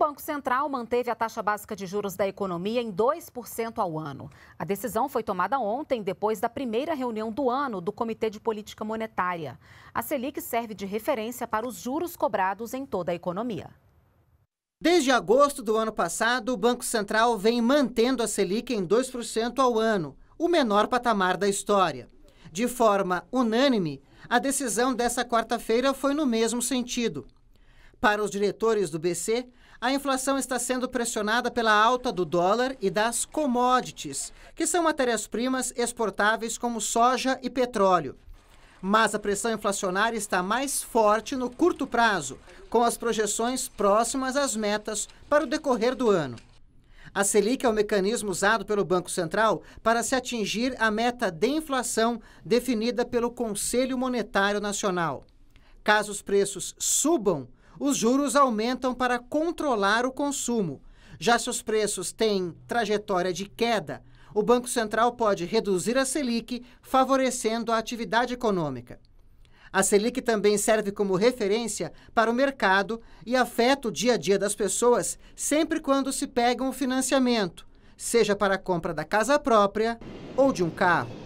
Banco Central manteve a taxa básica de juros da economia em 2% ao ano. A decisão foi tomada ontem, depois da primeira reunião do ano do Comitê de Política Monetária. A Selic serve de referência para os juros cobrados em toda a economia. Desde agosto do ano passado, o Banco Central vem mantendo a Selic em 2% ao ano, o menor patamar da história. De forma unânime, a decisão dessa quarta-feira foi no mesmo sentido. Para os diretores do BC, a inflação está sendo pressionada pela alta do dólar e das commodities, que são matérias-primas exportáveis como soja e petróleo. Mas a pressão inflacionária está mais forte no curto prazo, com as projeções próximas às metas para o decorrer do ano. A Selic é o mecanismo usado pelo Banco Central para se atingir a meta de inflação definida pelo Conselho Monetário Nacional. Caso os preços subam, os juros aumentam para controlar o consumo. Já se os preços têm trajetória de queda, o Banco Central pode reduzir a Selic, favorecendo a atividade econômica. A Selic também serve como referência para o mercado e afeta o dia a dia das pessoas sempre quando se pega um financiamento, seja para a compra da casa própria ou de um carro.